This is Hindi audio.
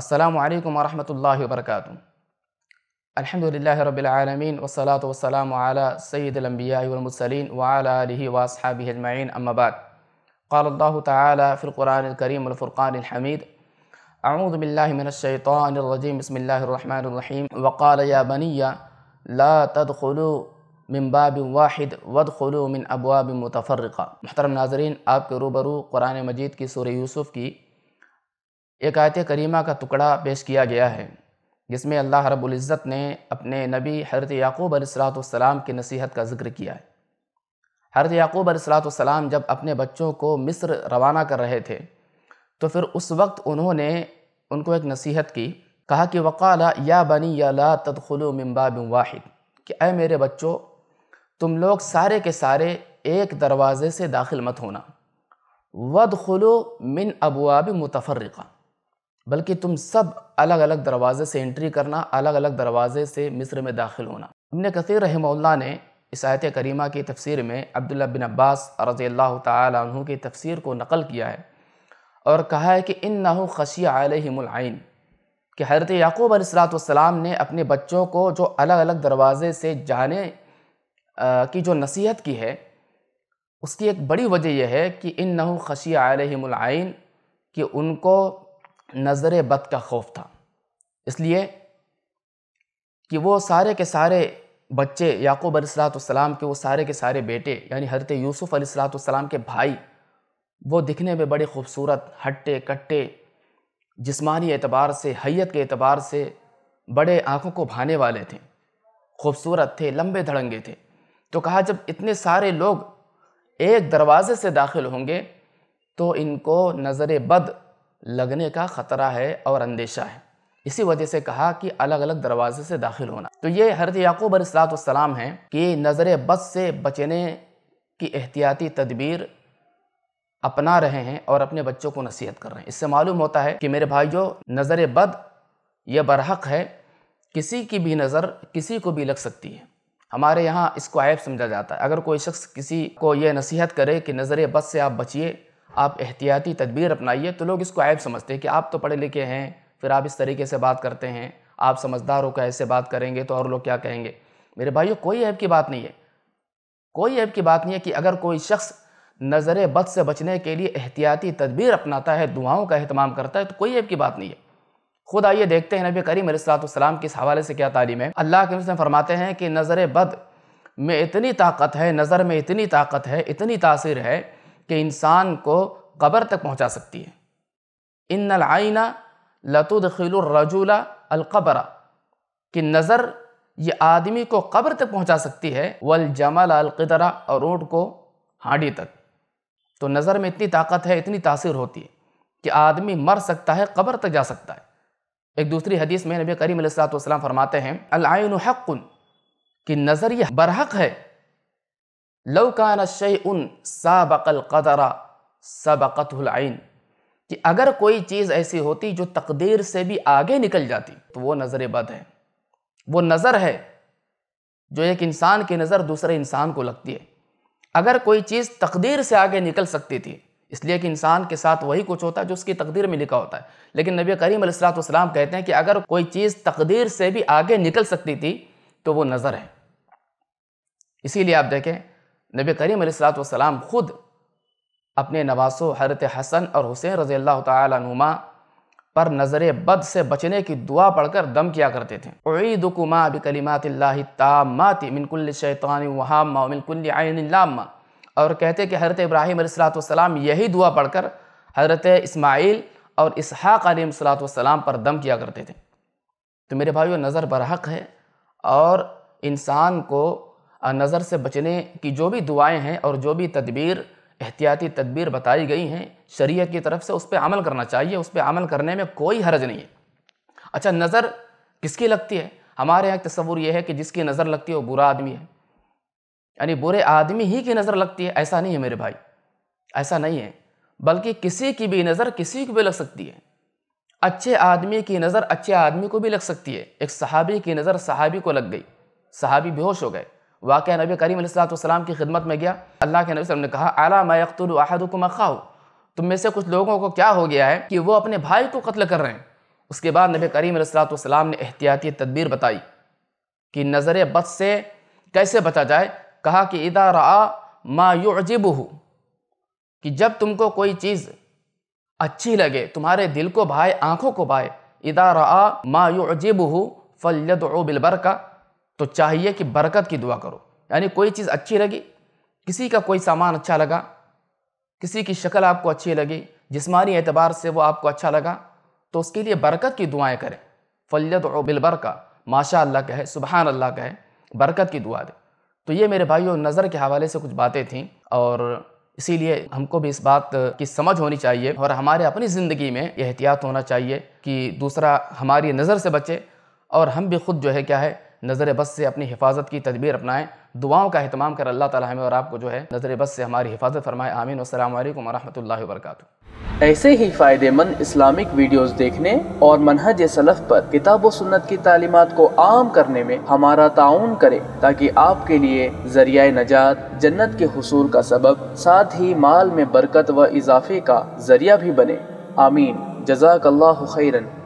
अल्लाम वरहमल वर्क अलहमदिल्ल रबालमीन वसलात वसलाम सैदलम्बियामसलिन वाली वासहाबी अजमाइन अम्माबाद الله الرحمن الرحيم وقال वक़ाल بني बनिया ला من باب واحد वाहिद من أبواب متفرقة محترم महतरम آپ आपके रूबरू क़ुरान मजीद की سورہ यूसुफ़ की एक आयत करीमा का टुकड़ा पेश किया गया है जिसमें अल्लाह रबुल्ज़त ने अपने नबी हरत याकूब अलसलाम की नसीहत का जिक्र किया है हरत याकूब अलसलाम जब अपने बच्चों को मिस्र रवाना कर रहे थे तो फिर उस वक्त उन्होंने उनको एक नसीहत की कहा कि वक़ाला या बनी या ला तदखलो मम्बाब वाहिद कि अय मेरे बच्चों तुम लोग सारे के सारे एक दरवाज़े से दाखिल मत होना वद मिन अबवाब मुतफ़रक़ा बल्कि तुम सब अलग अलग दरवाज़े से एंट्री करना अलग अलग दरवाज़े से मिस्र में दाखिल होना इबन कसर रहमल्ला ने इस आयत करीमा की तफसीर में अब्दुल्ला बिन अब्बास रज़ी अल्लाह तु की तफसीर को नकल किया है और कहा है कि इन नाहू खशी आलमआन कि हजरत याकूब सलाम ने अपने बच्चों को जो अलग अलग दरवाज़े से जाने की जो नसीहत की है उसकी एक बड़ी वजह यह है कि इन नहू खशी आलमआन कि उनको नज़र बद का खौफ था इसलिए कि वो सारे के सारे बच्चे याकूब सलाम के वो सारे के सारे बेटे यानी हरत यूसुफ़ सलाम के भाई वो दिखने में बड़े खूबसूरत हट्टे कट्टे जिस्मानी एतबार से हैत के एतबार से बड़े आँखों को भाने वाले थे खूबसूरत थे लंबे धड़ंगे थे तो कहा जब इतने सारे लोग एक दरवाज़े से दाखिल होंगे तो इनको नज़र बद लगने का ख़तरा है और अंदेशा है इसी वजह से कहा कि अलग अलग दरवाजे से दाखिल होना तो ये हरत याकूब सलाम हैं कि नज़र बद से बचने की एहतियाती तदबीर अपना रहे हैं और अपने बच्चों को नसीहत कर रहे हैं इससे मालूम होता है कि मेरे भाई जो नज़र बद यह बरहक है किसी की भी नज़र किसी को भी लग सकती है हमारे यहाँ इसको ऐप समझा जाता है अगर कोई शख्स किसी को यह नसीहत करे कि नज़र बद से आप बचिए आप एहतियाती तदबीर अपनाइए तो लोग इसको ऐब समझते हैं कि आप तो पढ़े लिखे हैं फिर आप इस तरीके से बात करते हैं आप समझदार होकर ऐसे बात करेंगे तो और लोग क्या कहेंगे मेरे भाइयों कोई ऐब की बात नहीं है कोई ऐब की बात नहीं है कि अगर कोई शख्स नज़र बद से बचने के लिए एहतियाती तदबीर अपनाता है दुआओं का अहतमाम करता है तो कोई ऐब की बात नहीं है खुद आइए देखते हैं नबी करीम सलाम के इस हवाले से क्या तालीम है अल्लाह के उसमें फरमाते हैं कि नज़र बद में इतनी ताकत है नज़र में इतनी ताकत है इतनी तासीर है कि इंसान को कब्र तक पहुंचा सकती है इन नलआना लतुदखिलरजुला अलकबरा कि नज़र ये आदमी को कब्र तक पहुंचा सकती है वल जमल अलकदरा और ऊँट को हांडी तक तो नज़र में इतनी ताकत है इतनी तासीर होती है कि आदमी मर सकता है कब्र तक जा सकता है एक दूसरी हदीस में नबी करीम सलाम फरमाते हैं अलआन हक़ुन कि नज़र यह बरहक है लौकान शे उन साबकल कदरा सबकतुलआन कि अगर कोई चीज़ ऐसी होती जो तकदीर से भी आगे निकल जाती तो वो नज़र बद है वो नज़र है जो एक इंसान की नज़र दूसरे इंसान को लगती है अगर कोई चीज़ तकदीर से आगे निकल सकती थी इसलिए कि इंसान के साथ वही कुछ होता है जो उसकी तकदीर में लिखा होता है लेकिन नबी करीम सलाम कहते हैं कि अगर कोई चीज़ तकदीर से भी आगे निकल सकती थी तो वो नज़र है इसीलिए आप देखें नबी करीम सलाम ख़ुद अपने नवासों हरत हसन और हुसैन रज़ी अल्लाह तुमा पर नज़र बद से बचने की दुआ पढ़कर दम किया करते थे उईदुकुमा बिकलिमातिल्लाहितामाति मिनकुल्ल शैतान वहामा मिनकुल्ल आयनिल्लामा और कहते कि हरत इब्राहिम सलाम यही दुआ पढ़कर हरत इसमाइल और इसहाक़ सलाम पर दम किया करते थे तो मेरे भाइयों नज़र बरहक है और इंसान को नज़र से बचने की जो भी दुआएं हैं और जो भी तदबीर एहतियाती तदबीर बताई गई हैं शरीय की तरफ से उस पर अमल करना चाहिए उस पर अमल करने में कोई हरज नहीं है अच्छा नज़र किसकी लगती है हमारे यहाँ तस्वूर यह है कि जिसकी नज़र लगती है वो बुरा आदमी है यानी बुरे आदमी ही की नज़र लगती है ऐसा नहीं है मेरे भाई ऐसा नहीं है बल्कि किसी की भी नज़र किसी को भी लग सकती है अच्छे आदमी की नज़र अच्छे आदमी को भी लग सकती है एक सहाबी की नज़र सहाबी को लग गई सहाबी बेहोश हो गए वाक़ नबी करीम सलाम की खिदमत में गया अल्लाह के नबी वसल्लम ने कहा आला मैकतुल अहदुकुम खाओ तुम में से कुछ लोगों को क्या हो गया है कि वो अपने भाई को कत्ल कर रहे हैं उसके बाद नबी करीम सलाम ने एहतियाती तदबीर बताई कि नज़र बद से कैसे बचा जाए कहा कि इदा अजीब मायूजिब कि जब तुमको कोई चीज़ अच्छी लगे तुम्हारे दिल को भाए आँखों को भाए इदा रआ मायूजिब फल बिलबर का तो चाहिए कि बरकत की दुआ करो यानी कोई चीज़ अच्छी लगी किसी का कोई सामान अच्छा लगा किसी की शक्ल आपको अच्छी लगी जिसमानी एतबार से वो आपको अच्छा लगा तो उसके लिए बरकत की दुआएं करें और बिलबर का माशा अल्लाह कहे सुबहान अल्लाह कहे बरकत की दुआ दे तो ये मेरे भाइयों नज़र के हवाले से कुछ बातें थीं और इसीलिए हमको भी इस बात की समझ होनी चाहिए और हमारे अपनी ज़िंदगी में एहतियात होना चाहिए कि दूसरा हमारी नज़र से बचे और हम भी खुद जो है क्या है नज़र बस से अपनी हिफाजत की तदबीर अपनाएं दुआओं का अहतमाम कर अल्लाह ताला हमें और आपको जो है नज़र बस से हमारी हिफाजत फरमाए आमीन अल्लाम वरहमल वरक ऐसे ही फ़ायदेमंद इस्लामिक वीडियोस देखने और मनहज सलफ़ पर किताब सुन्नत की तालीमत को आम करने में हमारा ताउन करें ताकि आपके लिए जरिया नजात जन्नत के हसूल का सबब साथ ही माल में बरकत व इजाफे का जरिया भी बने आमीन जजाक खैरन